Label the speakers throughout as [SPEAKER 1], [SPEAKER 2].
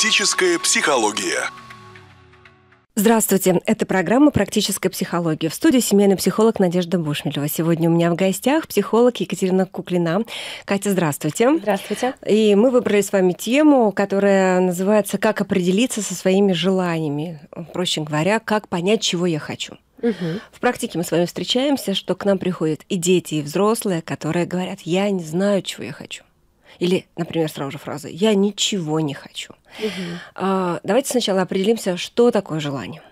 [SPEAKER 1] Практическая психология. Здравствуйте. Это программа «Практическая психология». В студии семейный психолог Надежда Бушмелева. Сегодня у меня в гостях психолог Екатерина Куклина. Катя, здравствуйте. Здравствуйте. И мы выбрали с вами тему, которая называется «Как определиться со своими желаниями». Проще говоря, как понять, чего я хочу. Угу. В практике мы с вами встречаемся, что к нам приходят и дети, и взрослые, которые говорят, я не знаю, чего я хочу. Или, например, сразу же фраза «я ничего не хочу». Угу. давайте сначала определимся, что такое желание.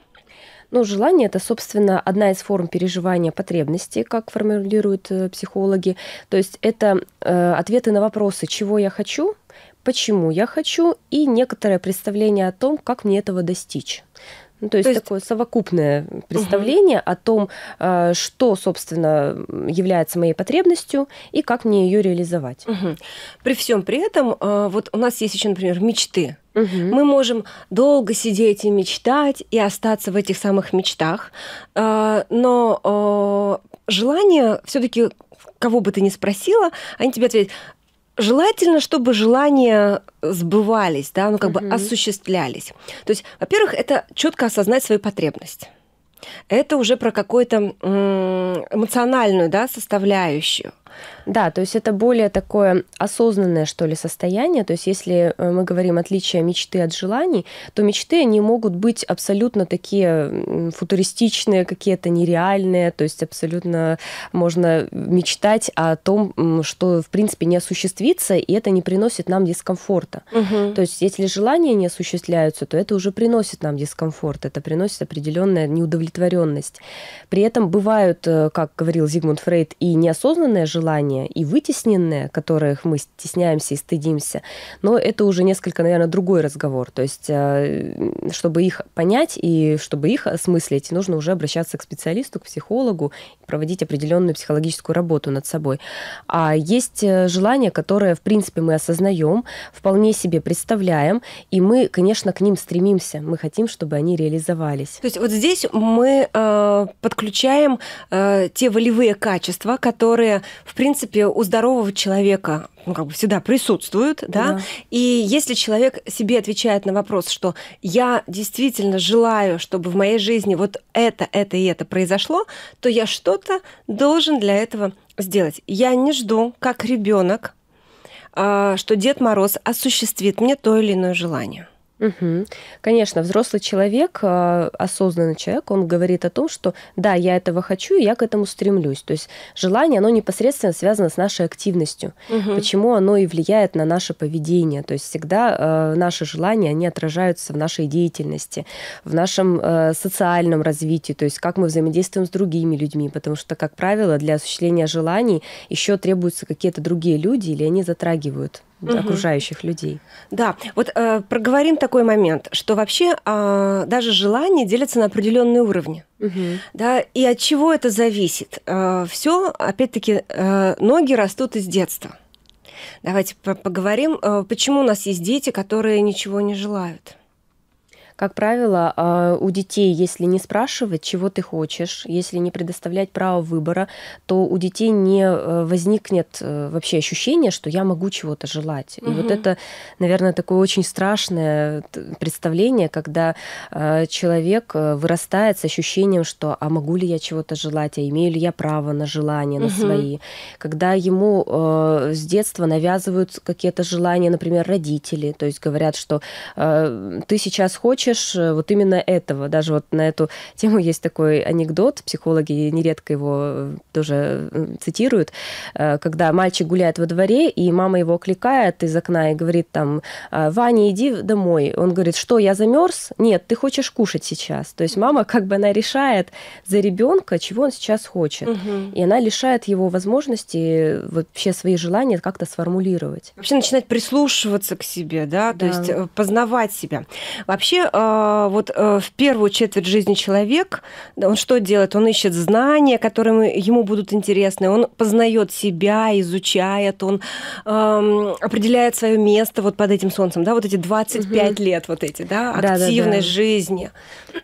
[SPEAKER 1] Ну, желание это, собственно, одна из форм переживания потребностей, как формулируют э, психологи. То есть это э, ответы на вопросы, чего я хочу, почему я хочу и некоторое представление о том, как мне этого достичь. Ну, то, есть то есть такое совокупное представление угу. о том, э, что, собственно, является моей потребностью и как мне ее реализовать. Угу. При всем при этом, э, вот у нас есть еще, например, мечты. Угу. Мы можем долго сидеть и мечтать, и остаться в этих самых мечтах, э, но желание все-таки кого бы ты ни спросила, они тебе ответят, Желательно, чтобы желания сбывались, да, ну как угу. бы осуществлялись. То есть, во-первых, это четко осознать свою потребность. Это уже про какую-то эмоциональную да, составляющую. Да, то есть это более такое осознанное, что ли, состояние. То есть если э, мы говорим отличие мечты от желаний, то мечты, они могут быть абсолютно такие футуристичные, какие-то нереальные. То есть абсолютно можно мечтать о том, что, в принципе, не осуществится, и это не приносит нам дискомфорта. Угу. То есть если желания не осуществляются, то это уже приносит нам дискомфорт, это приносит определенная неудовлетворенность. При этом бывают, э, как говорил Зигмунд Фрейд, и неосознанное желание, желания и вытесненные, которых мы стесняемся и стыдимся, но это уже несколько, наверное, другой разговор. То есть, э, чтобы их понять и чтобы их осмыслить, нужно уже обращаться к специалисту, к психологу, проводить определенную психологическую работу над собой. А есть э, желания, которые, в принципе, мы осознаем, вполне себе представляем, и мы, конечно, к ним стремимся. Мы хотим, чтобы они реализовались. То есть вот здесь мы э, подключаем э, те волевые качества, которые в принципе, у здорового человека ну, как бы всегда присутствуют, да? да. И если человек себе отвечает на вопрос, что я действительно желаю, чтобы в моей жизни вот это, это и это произошло, то я что-то должен для этого сделать. Я не жду, как ребенок, а, что Дед Мороз осуществит мне то или иное желание. Угу. Конечно, взрослый человек, а, осознанный человек, он говорит о том, что да, я этого хочу, и я к этому стремлюсь. То есть желание, оно непосредственно связано с нашей активностью. Угу. Почему оно и влияет на наше поведение? То есть всегда э, наши желания, они отражаются в нашей деятельности, в нашем э, социальном развитии, то есть как мы взаимодействуем с другими людьми, потому что, как правило, для осуществления желаний еще требуются какие-то другие люди, или они затрагивают угу. окружающих людей. Да, вот э, проговорим такой момент, что вообще э, даже желание делятся на определенные уровни. Угу. Да, и от чего это зависит? Э, Все, опять-таки, э, ноги растут из детства. Давайте поговорим, э, почему у нас есть дети, которые ничего не желают. Как правило, а, у детей, если не спрашивать, чего ты хочешь, если не предоставлять право выбора, то у детей не э, возникнет э, вообще ощущение, что я могу чего-то желать. Угу. И вот это, наверное, такое очень страшное э, представление, когда человек вырастает с ощущением, что а могу ли я чего-то желать, а имею ли я право на желания, на угу. свои. Когда ему с детства навязывают какие-то желания, например, родители, то есть говорят, что ты сейчас хочешь ищешь э, вот именно этого. Даже вот на эту тему есть такой анекдот, психологи нередко его э, тоже э, цитируют, когда мальчик гуляет во дворе, и мама его кликает из окна и говорит там, «А, Ваня, иди домой. Он говорит, что, я замерз? Нет, ты хочешь кушать сейчас. То есть мама как бы она решает за ребенка, чего он сейчас хочет. Угу. И она лишает его возможности вообще свои желания как-то сформулировать. Вообще начинать прислушиваться к себе, да, да. то есть познавать себя. Вообще а, вот э, в первую четверть жизни человек, он что делает? Он ищет знания, которые ему будут интересны, он познает себя, изучает, он определяет свое место вот под этим солнцем, да, вот эти 25 угу. лет вот эти, да, активной да, да, да. жизни.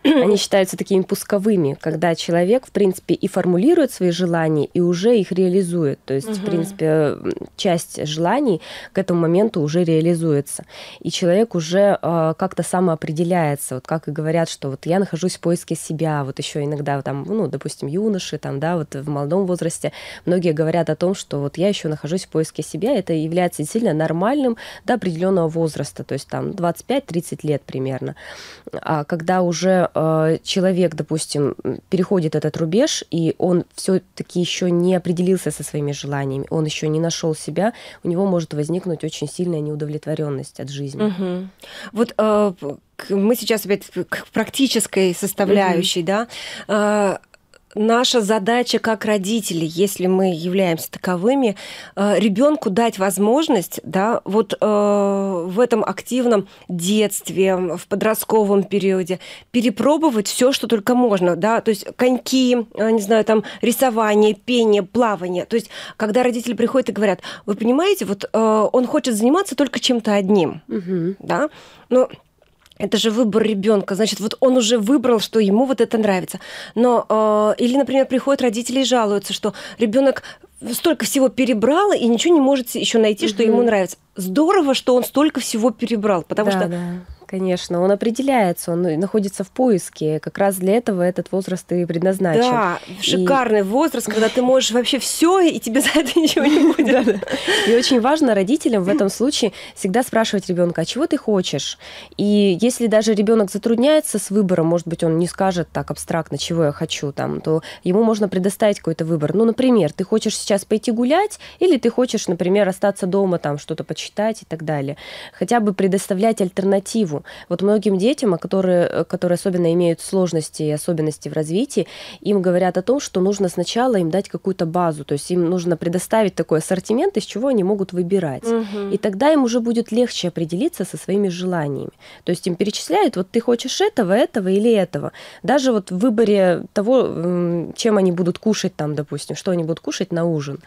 [SPEAKER 1] Они считаются такими пусковыми, когда человек, в принципе, и формулирует свои желания, и уже их реализует. То есть, угу. в принципе, часть желаний к этому моменту уже реализуется. И человек уже э, как-то самоопределяет появляется. Вот как и говорят, что вот я нахожусь в поиске себя, вот еще иногда там, ну, допустим, юноши, там, да, вот в молодом возрасте многие говорят о том, что вот я еще нахожусь в поиске себя, это является действительно нормальным до определенного возраста, то есть там 25-30 лет примерно. А когда уже э, человек, допустим, переходит этот рубеж, и он все-таки еще не определился со своими желаниями, он еще не нашел себя, у него может возникнуть очень сильная неудовлетворенность от жизни. Угу. Вот э, мы сейчас опять к практической составляющей, mm-hmm. да, а, наша задача как родители, если мы являемся таковыми, а, ребенку дать возможность, да, вот э, в этом активном детстве, в подростковом периоде перепробовать все, что только можно, да, то есть коньки, не знаю, там рисование, пение, плавание, то есть когда родители приходят и говорят, вы понимаете, вот э, он хочет заниматься только чем-то одним, угу. да, но это же выбор ребенка, значит, вот он уже выбрал, что ему вот это нравится. Но э, или, например, приходят родители и жалуются, что ребенок столько всего перебрал и ничего не может еще найти, угу. что ему нравится. Здорово, что он столько всего перебрал, потому да, что да Конечно, он определяется, он находится в поиске. Как раз для этого этот возраст и предназначен. Да, шикарный и... возраст, когда ты можешь вообще все, и тебе за это ничего не будет. И очень важно родителям в этом случае всегда спрашивать ребенка, а чего ты хочешь? И если даже ребенок затрудняется с выбором, может быть, он не скажет так абстрактно, чего я хочу, там, то ему можно предоставить какой-то выбор. Ну, например, ты хочешь сейчас пойти гулять, или ты хочешь, например, остаться дома, там, что-то почитать и так далее. Хотя бы предоставлять альтернативу голову. Вот многим детям, а которые, э, которые особенно имеют сложности и особенности в развитии, им говорят о том, что нужно сначала им дать какую-то базу, то есть им нужно предоставить такой ассортимент, из чего они могут выбирать. Угу. И тогда им уже будет легче определиться со своими желаниями. То есть им перечисляют, вот ты хочешь этого, этого или этого. Даже вот в выборе того, чем они будут кушать там, допустим, что они будут кушать на ужин.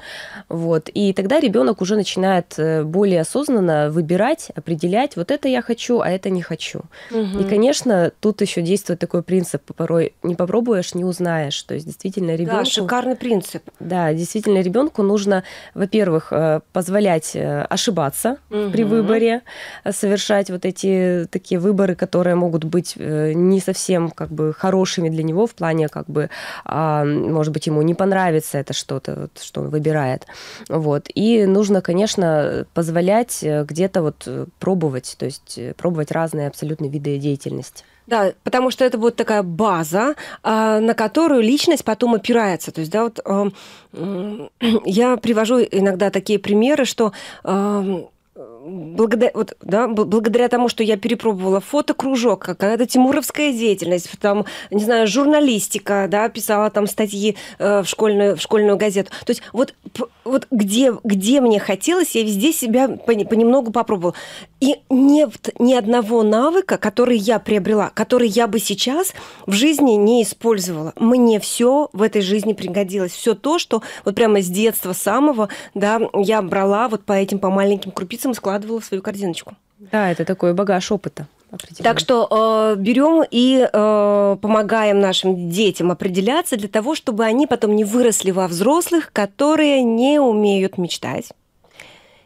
[SPEAKER 1] Вот. И тогда ребенок уже начинает э, более осознанно выбирать, определять, вот это я хочу, а это не не хочу. Угу. И, конечно, тут еще действует такой принцип, порой не попробуешь, не узнаешь. То есть действительно ребенку... Да, шикарный принцип. Да, действительно ребенку нужно, во-первых, э, позволять э, ошибаться угу. при выборе, э, совершать вот эти такие выборы, которые могут быть не совсем как бы хорошими для него в плане как бы, а, может быть, ему не понравится это что-то, что он выбирает. Вот. И нужно, конечно, позволять где-то вот пробовать, то есть пробовать раз разные абсолютно виды деятельности. Да, потому что это вот такая база, а, на которую личность потом опирается. То есть, да, вот а, я привожу иногда такие примеры, что а, благодаря, вот, да, благодаря тому, что я перепробовала фотокружок, какая-то тимуровская деятельность, там, не знаю, журналистика, да, писала там статьи э, в, школьную, в школьную газету. То есть вот, вот где, где мне хотелось, я везде себя понемногу попробовала. И нет ни одного навыка, который я приобрела, который я бы сейчас в жизни не использовала. Мне все в этой жизни пригодилось. Все то, что вот прямо с детства самого, да, я брала вот по этим, по маленьким крупицам, складывала складывала в свою корзиночку. Да, это такой багаж опыта. Так что э, берем и э, помогаем нашим детям определяться для того, чтобы они потом не выросли во взрослых, которые не умеют мечтать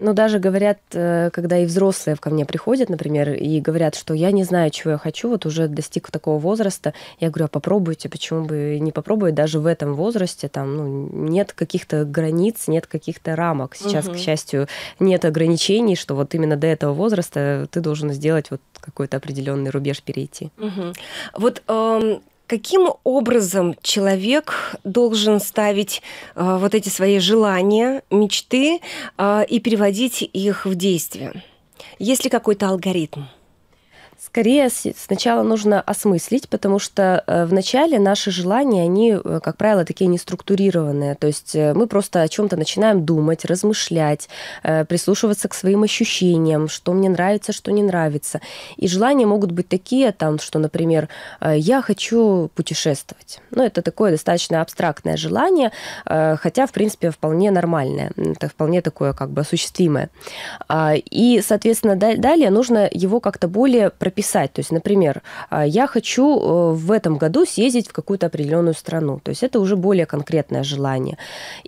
[SPEAKER 1] но даже говорят, э, когда и взрослые ко мне приходят, например, и говорят, что я не знаю, чего я хочу, вот уже достиг такого возраста, я говорю, а попробуйте, почему бы не попробовать, даже в этом возрасте там ну, нет каких-то границ, нет каких-то рамок. Сейчас, угу. к счастью, нет ограничений, что вот именно до этого возраста ты должен сделать вот какой-то определенный рубеж перейти. Угу. Вот эм, Каким образом человек должен ставить э, вот эти свои желания, мечты э, и переводить их в действие? Есть ли какой-то алгоритм? Скорее, сначала нужно осмыслить, потому что э, в начале наши желания, они, э, как правило, такие неструктурированные. То есть э, мы просто о чем-то начинаем думать, размышлять, прислушиваться к своим ощущениям, что мне нравится, что не нравится. И желания могут быть такие, там, что, например, я хочу путешествовать. Ну, это такое достаточно абстрактное желание, хотя, в принципе, вполне нормальное. Это вполне такое как бы осуществимое. А, и, соответственно, далее нужно его как-то более прописать. То есть, например, а, я хочу э, в этом году съездить в какую-то определенную страну. То есть это уже более конкретное желание.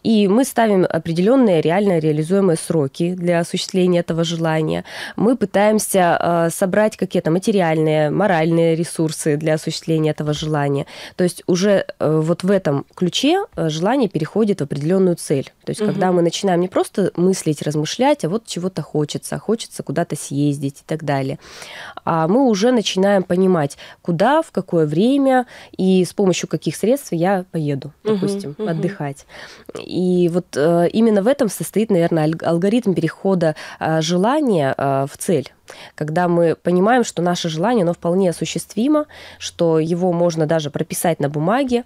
[SPEAKER 1] И мы ставим определенные реально реализуемые сроки для осуществления этого желания. Мы пытаемся а, собрать какие-то материальные, моральные ресурсы для осуществления этого желания. То есть уже э, вот в этом ключе э, желание переходит в определенную цель. То есть угу. когда мы начинаем не просто мыслить, размышлять, а вот чего-то хочется, хочется куда-то съездить и так далее. А мы мы уже начинаем понимать, куда, в какое время и с помощью каких средств я поеду, допустим, угу, uh -huh, отдыхать. И вот э, именно в этом состоит, наверное, алгоритм перехода э, желания э, в цель когда мы понимаем, что наше желание, оно вполне осуществимо, что его можно даже прописать на бумаге.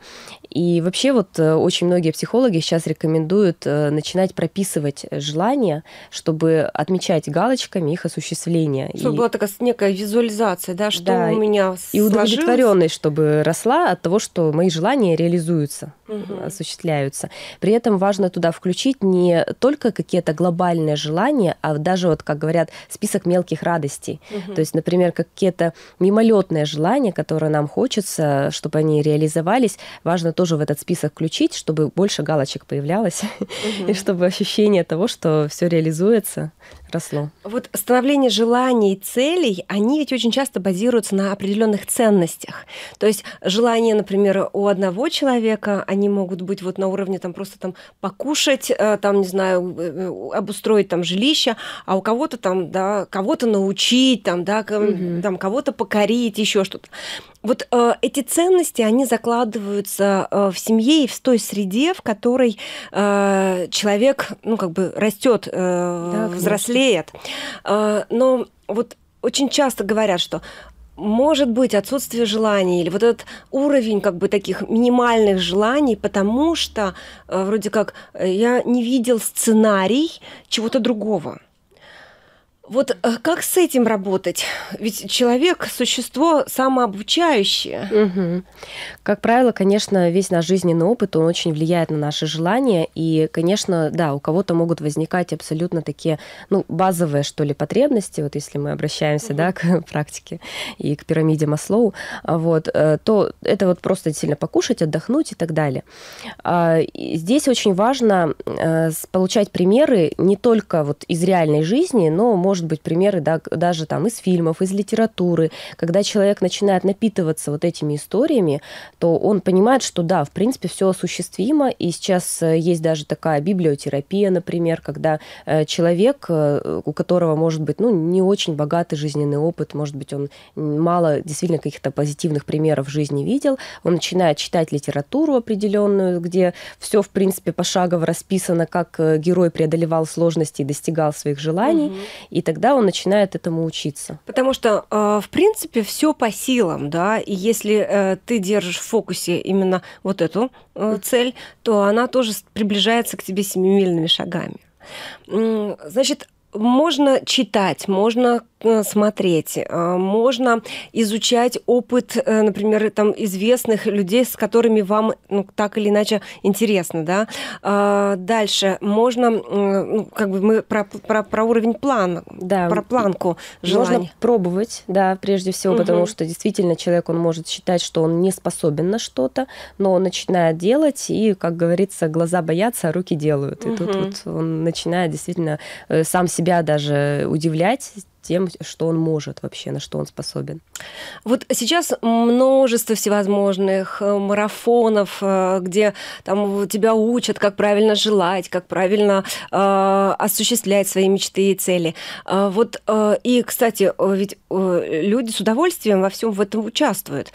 [SPEAKER 1] И вообще вот э, очень многие психологи сейчас рекомендуют э, начинать прописывать желания, чтобы отмечать галочками их осуществление. Чтобы и... была такая некая визуализация, да, что да, у меня И сложилось. удовлетворенность, чтобы росла от того, что мои желания реализуются угу. осуществляются. При этом важно туда включить не только какие-то глобальные желания, а даже вот, как говорят, список мелких радостей. Угу. То есть, например, какие-то мимолетные желания, которые нам хочется, чтобы они реализовались, важно тоже в этот список включить, чтобы больше галочек появлялось угу. и чтобы ощущение того, что все реализуется, росло. Вот становление желаний целей, они ведь очень часто базируются на определенных ценностях. То есть желания, например, у одного человека, они могут быть вот на уровне там просто там покушать, э, там, не знаю, э, э, обустроить там жилище, а у кого-то там, да, кого-то научить, там, да, угу. там кого-то покорить, еще что-то. Вот э, эти ценности, они закладываются э, в семье и в той среде, в которой э, человек, ну, как бы растет, э, да, взрослеет. Э, но вот очень часто говорят, что может быть отсутствие желаний или вот этот уровень как бы таких минимальных желаний, потому что э, вроде как э, я не видел сценарий чего-то другого. Вот э, как с этим работать? Ведь человек – существо самообучающее. Угу. Как правило, конечно, весь наш жизненный опыт, он очень влияет на наши желания. И, конечно, да, у кого-то могут возникать абсолютно такие, ну, базовые, что ли, потребности. Вот если мы обращаемся, угу. да, к практике и к пирамиде Маслоу, вот, э, то это вот просто сильно покушать, отдохнуть и так далее. А, здесь очень важно э, получать примеры не только вот из реальной жизни, но, может может быть примеры да, даже там из фильмов, из литературы. Когда человек начинает напитываться вот этими историями, то он понимает, что да, в принципе, все осуществимо. И сейчас э, есть даже такая библиотерапия, например, когда э, человек, э, у которого, может быть, ну, не очень богатый жизненный опыт, может быть, он мало действительно каких-то позитивных примеров в жизни видел, он начинает читать литературу определенную, где все, в принципе, пошагово расписано, как герой преодолевал сложности и достигал своих желаний. Угу. И тогда он начинает этому учиться. Потому что, э, в принципе, все по силам, да, и если э, ты держишь в фокусе именно вот эту э, цель, то она тоже приближается к тебе семимильными шагами. Значит, можно читать, можно Э, смотреть, э, можно изучать опыт, э, например, там известных людей, с которыми вам ну, так или иначе интересно, да. Дальше можно, ну, как бы мы про, про, про уровень план, да. про планку желаний. Можно пробовать, да, прежде всего, угу. потому что действительно человек, он может считать, что он не способен на что-то, но он начинает делать, и, как говорится, глаза боятся, а руки делают. И угу. тут вот он начинает действительно сам себя даже удивлять тем, что он может вообще, на что он способен. Вот сейчас множество всевозможных э, марафонов, э, где там тебя учат, как правильно желать, как правильно э, осуществлять свои мечты и цели. Э, вот и, кстати, ведь люди с удовольствием во всем в этом участвуют.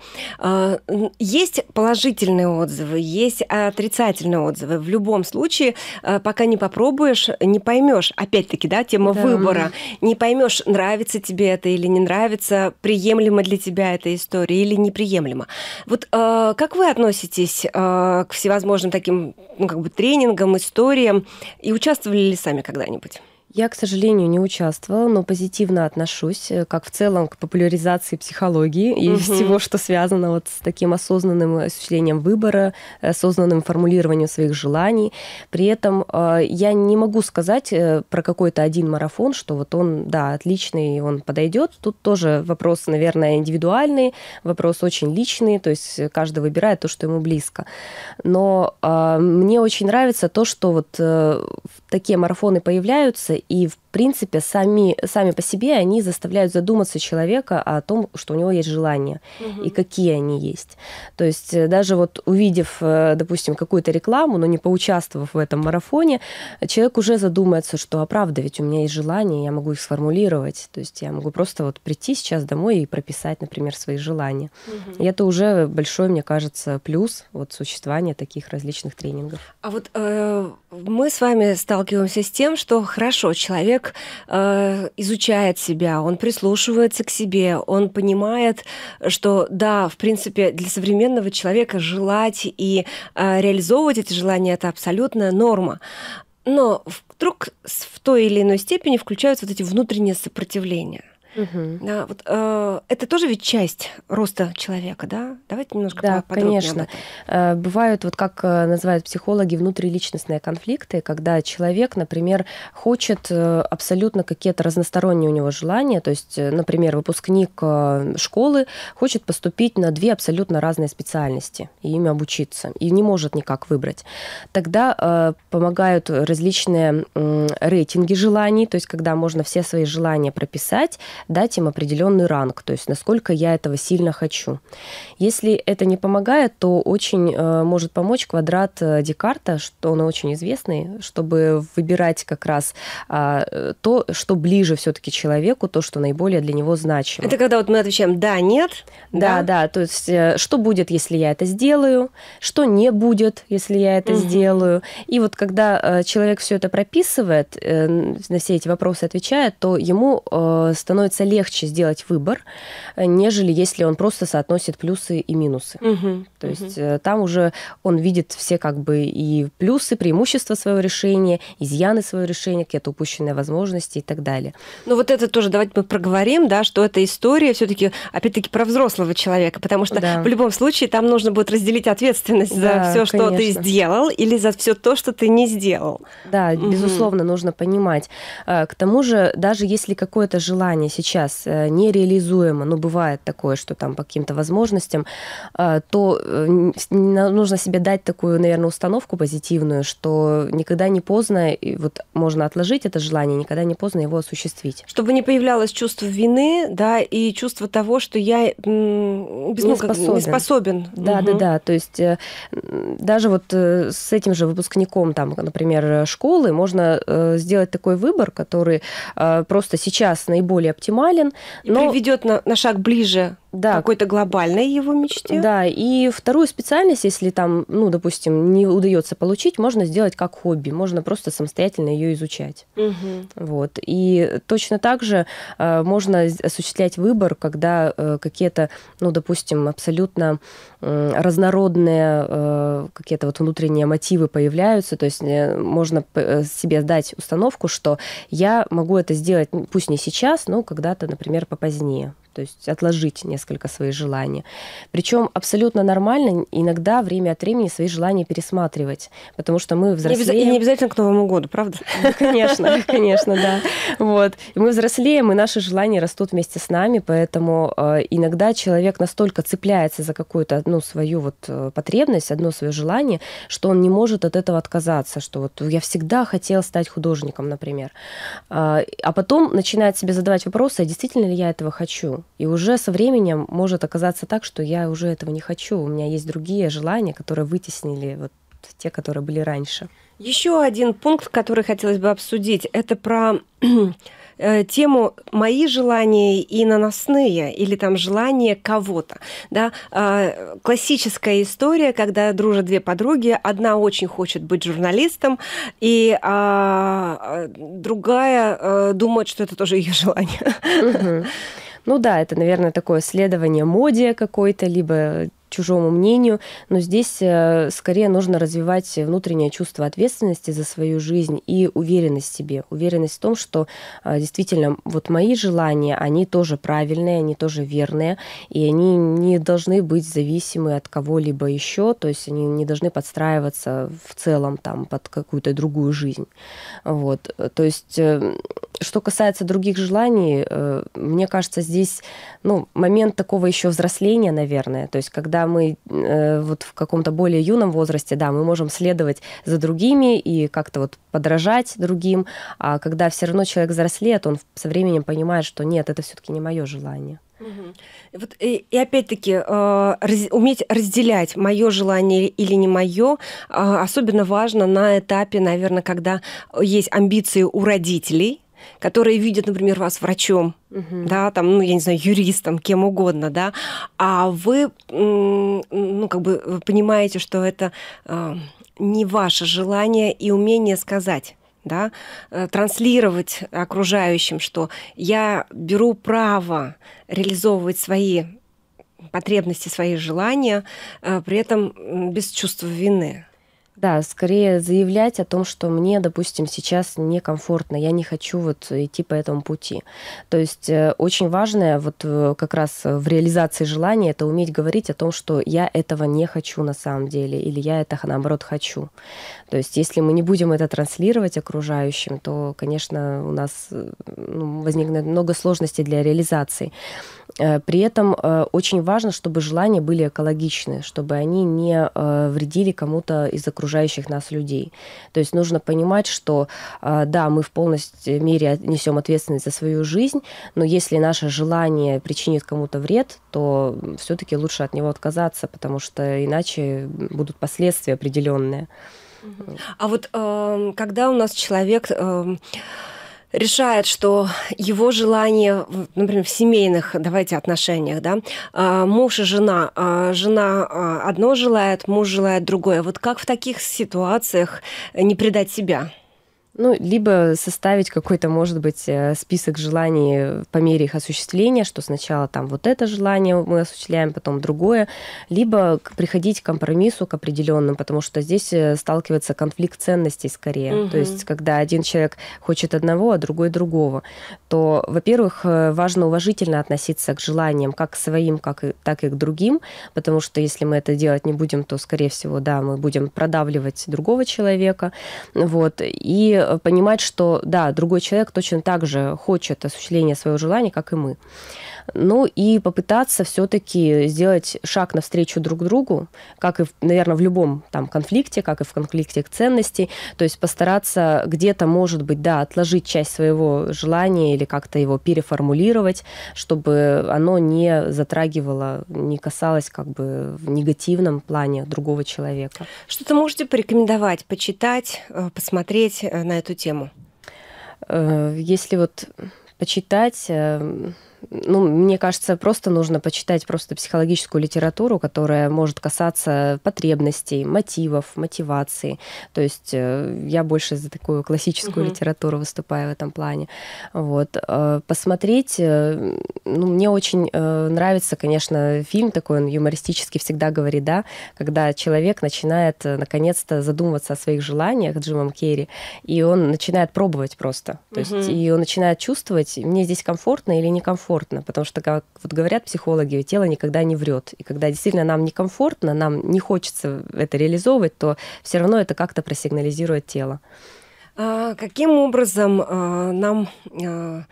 [SPEAKER 1] Есть положительные отзывы, есть отрицательные отзывы. В любом случае, пока не попробуешь, не поймешь. Опять-таки, да, тема да. выбора. Не поймешь, нравится тебе это или не нравится, приемлема для тебя эта история или неприемлема. Вот э, как вы относитесь э, к всевозможным таким ну, как бы тренингам, историям и участвовали ли сами когда-нибудь? Я, к сожалению, не участвовала, но позитивно отношусь, э, как в целом, к популяризации психологии и угу. всего, что связано вот с таким осознанным э, осуществлением выбора, э, осознанным формулированием своих желаний. При этом я не могу сказать про какой-то один марафон, что вот он, да, отличный, он подойдет. Тут тоже вопрос, наверное, индивидуальный, вопрос очень личный, то есть каждый выбирает то, что ему близко. Но мне очень нравится то, что вот такие марафоны появляются, и в принципе, сами, сами по себе они заставляют задуматься человека о том, что у него есть желания угу. и какие они есть. То есть э, даже вот увидев, э, допустим, какую-то рекламу, но не поучаствовав в этом марафоне, человек уже задумается, что а правда, ведь у меня есть желания, я могу их сформулировать. То есть я могу просто вот прийти сейчас домой и прописать, например, свои желания. Угу. И это уже большой, мне кажется, плюс вот существования таких различных тренингов. А вот э, мы с вами сталкиваемся с тем, что хорошо, человек человек э, изучает себя, он прислушивается к себе, он понимает, что да, в принципе, для современного человека желать и э, реализовывать эти желания это абсолютная норма. Но вдруг в той или иной степени включаются вот эти внутренние сопротивления Угу. Да, вот, э, это тоже ведь часть роста человека, да? Давайте немножко да, подробнее конечно. Об этом. Э, бывают, вот как э, называют психологи, внутриличностные конфликты, когда человек, например, хочет э, абсолютно какие-то разносторонние у него желания, то есть, например, выпускник школы хочет поступить на две абсолютно разные специальности и ими обучиться, и не может никак выбрать. Тогда э, помогают различные э, рейтинги желаний, то есть, когда можно все свои желания прописать, дать им определенный ранг, то есть насколько я этого сильно хочу. Если это не помогает, то очень э, может помочь квадрат э, Декарта, что он очень известный, чтобы выбирать как раз э, то, что ближе все-таки человеку, то, что наиболее для него значимо. Это когда вот мы отвечаем «да», «нет». Да, да, да то есть э, что будет, если я это сделаю, что не будет, если я это угу. сделаю. И вот когда э, человек все это прописывает, э, на все эти вопросы отвечает, то ему э, становится становится легче сделать выбор, э, нежели если он просто соотносит плюсы и минусы. Угу, То угу. есть э, там уже он видит все как бы и плюсы, преимущества своего решения, изъяны своего решения, какие-то упущенные возможности и так далее. Ну вот это тоже давайте мы проговорим, да, что эта история все-таки опять-таки про взрослого человека, потому что да. в любом случае там нужно будет разделить ответственность да, за все, что конечно. ты сделал или за все то, что ты не сделал. Да, угу. безусловно, нужно понимать. Э, к тому же, даже если какое-то желание сейчас сейчас э, нереализуемо, но ну, бывает такое, что там по каким-то возможностям, э, то э, нужно себе дать такую, наверное, установку позитивную, что никогда не поздно, и вот можно отложить это желание, никогда не поздно его осуществить. Чтобы не появлялось чувство вины, да, и чувство того, что я без ну, не способен. Не способен. Да, угу. да, да. То есть даже вот с этим же выпускником, там, например, школы, можно сделать такой выбор, который просто сейчас наиболее оптимальный, оптимален. Но... приведет на, на шаг ближе да. какой-то глобальной его мечте. Да, и вторую специальность, если там, ну, допустим, не удается получить, можно сделать как хобби, можно просто самостоятельно ее изучать. Угу. Вот. И точно так же э, можно осуществлять выбор, когда э, какие-то, ну, допустим, абсолютно э, разнородные э, какие-то вот внутренние мотивы появляются, то есть э, можно э, себе дать установку, что я могу это сделать, пусть не сейчас, но когда-то, например, попозднее то есть отложить несколько своих желаний. Причем абсолютно нормально иногда время от времени свои желания пересматривать, потому что мы взрослеем. И не обязательно к Новому году, правда? Конечно, конечно, да. Вот. Мы взрослеем, и наши желания растут вместе с нами, поэтому э, иногда человек настолько цепляется за какую-то одну свою вот э, потребность, одно свое желание, что он не может от этого отказаться, что вот я всегда хотел стать художником, например. А, а потом начинает себе задавать вопросы, а действительно ли я этого хочу? И уже со временем может оказаться так, что я уже этого не хочу. У меня есть другие желания, которые вытеснили вот те, которые были раньше. Еще один пункт, который хотелось бы обсудить, это про э, тему «Мои желания и наносные» или там желания кого кого-то». Да? Э, классическая история, когда дружат две подруги, одна очень хочет быть журналистом, и а, а другая а, думает, что это тоже ее желание. Угу. Ну да, это, наверное, такое следование моде какой-то, либо чужому мнению, но здесь э, скорее нужно развивать внутреннее чувство ответственности за свою жизнь и уверенность в себе, уверенность в том, что э, действительно вот мои желания, они тоже правильные, они тоже верные, и они не должны быть зависимы от кого-либо еще, то есть они не должны подстраиваться в целом там под какую-то другую жизнь. Вот. Э, то есть, что касается других желаний, мне кажется, здесь ну, момент такого еще взросления, наверное, то есть когда мы э, вот в каком-то более юном возрасте, да, мы можем следовать за другими и как-то вот подражать другим, а когда все равно человек взрослеет, он со временем понимает, что нет, это все-таки не мое желание. Угу. Вот, и, э, и опять-таки э, раз, уметь разделять мое желание или не мое э, а, особенно важно на этапе, наверное, когда есть амбиции у родителей, которые видят, например, вас врачом, угу. да, там, ну, я не знаю, юристом, кем угодно, да, а вы, ну, как бы понимаете, что это э, не ваше желание и умение сказать да, э, транслировать окружающим, что я беру право реализовывать свои потребности, свои желания, э, при этом без чувства вины. Да, скорее заявлять о том, что мне, допустим, сейчас некомфортно, я не хочу вот идти по этому пути. То есть э, очень важное вот э, как раз в реализации желания это уметь говорить о том, что я этого не хочу на самом деле, или я это наоборот хочу. То есть если мы не будем это транслировать окружающим, то, конечно, у нас э, ну, возникнет много сложностей для реализации. При этом очень важно, чтобы желания были экологичны, чтобы они не вредили кому-то из окружающих окружающих нас людей. То есть нужно понимать, что а, да, мы в полной мере несем ответственность за свою жизнь, но если наше желание причинит кому-то вред, то все-таки лучше от него отказаться, потому что иначе будут последствия определенные. А вот эм, когда у нас человек эм, решает, что его желание, например, в семейных, давайте, отношениях, да, а, муж и жена, а, жена а, одно желает, муж желает другое. Вот как в таких ситуациях не предать себя? Ну, либо составить какой-то, может быть, э, список желаний по мере их осуществления, что сначала там вот это желание мы осуществляем, потом другое, либо приходить к компромиссу, к определенным, потому что здесь э, сталкивается конфликт ценностей скорее. Угу. То есть, когда один человек хочет одного, а другой другого, то, во-первых, э, важно уважительно относиться к желаниям, как к своим, как и, так и к другим, потому что если мы это делать не будем, то, скорее всего, да, мы будем продавливать другого человека, вот, и Э, понимать, что да, другой человек точно так же хочет осуществления своего желания, как и мы. Ну и попытаться все-таки сделать шаг навстречу друг другу, как и, наверное, в любом там конфликте, как и в конфликте ценностей, то есть постараться где-то, может быть, да, отложить часть своего желания или как-то его переформулировать, чтобы оно не затрагивало, не касалось как бы в негативном плане другого человека. Что-то можете порекомендовать, почитать, э, посмотреть э, на эту тему? Э, если вот почитать э, ну, мне кажется, просто нужно почитать просто психологическую литературу, которая может касаться потребностей, мотивов, мотивации. То есть э, я больше за такую классическую угу. литературу выступаю в этом плане. Вот. Э, посмотреть, э, ну, мне очень нравится, конечно, фильм такой, он юмористически всегда говорит, да, когда человек начинает наконец-то задумываться о своих желаниях Джимом Керри, и он начинает пробовать просто. То угу. есть и он начинает чувствовать, мне здесь комфортно или некомфортно некомфортно, потому что, как вот говорят психологи, тело никогда не врет. И когда действительно нам некомфортно, нам не хочется это реализовывать, то все равно это как-то просигнализирует тело. А каким образом а, нам а,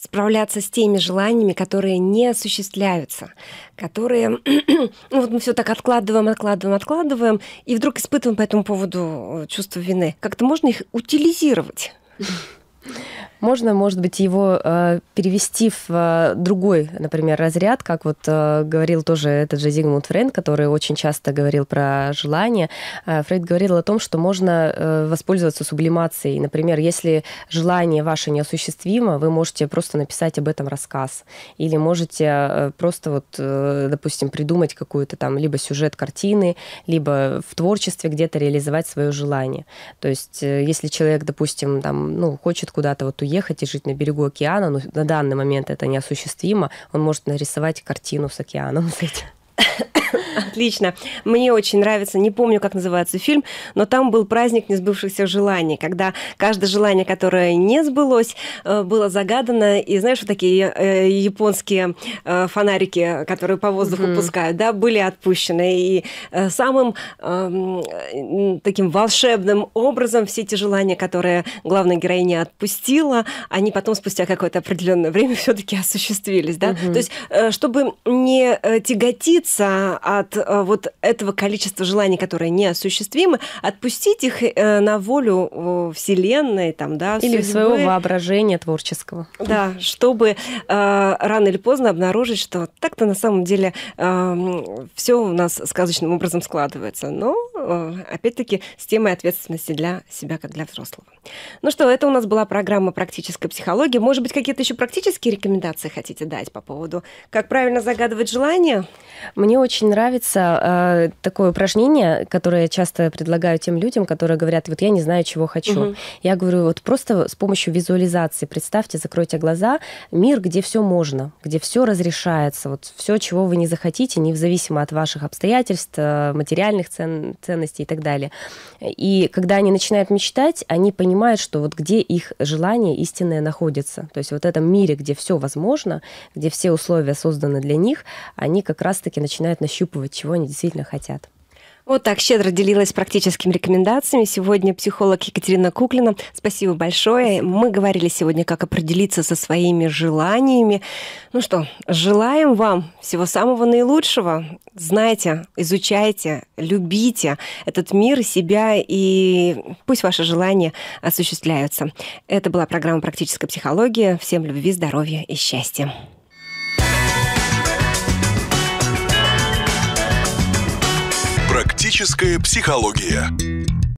[SPEAKER 1] справляться с теми желаниями, которые не осуществляются, которые ну, вот мы все так откладываем, откладываем, откладываем, и вдруг испытываем по этому поводу чувство вины. Как-то можно их утилизировать? Можно, может быть, его э, перевести в э, другой, например, разряд, как вот э, говорил тоже этот же Зигмунд Фрейд, который очень часто говорил про желание. Э, Фрейд говорил о том, что можно э, воспользоваться сублимацией. Например, если желание ваше неосуществимо, вы можете просто написать об этом рассказ. Или можете э, просто вот, э, допустим, придумать какую-то там либо сюжет картины, либо в творчестве где-то реализовать свое желание. То есть, э, если человек, допустим, там, ну, хочет куда-то вот уехать, уехать и жить на берегу океана, но на данный момент это неосуществимо. Он может нарисовать картину с океаном. Отлично. Мне очень нравится, не помню, как называется фильм, но там был праздник несбывшихся желаний, когда каждое желание, которое не сбылось, э, было загадано. И знаешь, вот такие э, японские э, фонарики, которые по воздуху mm пускают, да, были отпущены. И самым эм, таким волшебным образом все те желания, которые главная героиня отпустила, они потом спустя какое-то определенное время все-таки осуществились, да. mm То есть, чтобы не тяготиться, а от э, вот этого количества желаний, которые неосуществимы, отпустить их э, на волю э, Вселенной, там, да, Или судьбы. своего воображения творческого. Да, чтобы рано или поздно обнаружить, что так-то на самом деле эм, все у нас сказочным образом складывается. Но, опять-таки, с темой ответственности для себя, как для взрослого. Ну что, это у нас была программа практической психологии. Может быть, какие-то еще практические рекомендации хотите дать по поводу, как правильно загадывать желания? Мне очень нравится нравится э, такое упражнение, которое я часто предлагаю тем людям, которые говорят, вот я не знаю, чего хочу. Угу. Я говорю, вот просто с помощью визуализации представьте, закройте глаза, мир, где все можно, где все разрешается, вот все, чего вы не захотите, независимо от ваших обстоятельств, э, материальных цен, ценностей и так далее. И когда они начинают мечтать, они понимают, что вот где их желание истинное находится. То есть вот в этом мире, где все возможно, где все условия созданы для них, они как раз-таки начинают нащупывать спрашивать, чего они действительно хотят. Вот так щедро делилась практическими рекомендациями. Сегодня психолог Екатерина Куклина. Спасибо большое. Мы говорили сегодня, как определиться со своими желаниями. Ну что, желаем вам всего самого наилучшего. Знайте, изучайте, любите этот мир, себя, и пусть ваши желания осуществляются. Это была программа «Практическая психология». Всем любви, здоровья и счастья. Практическая психология.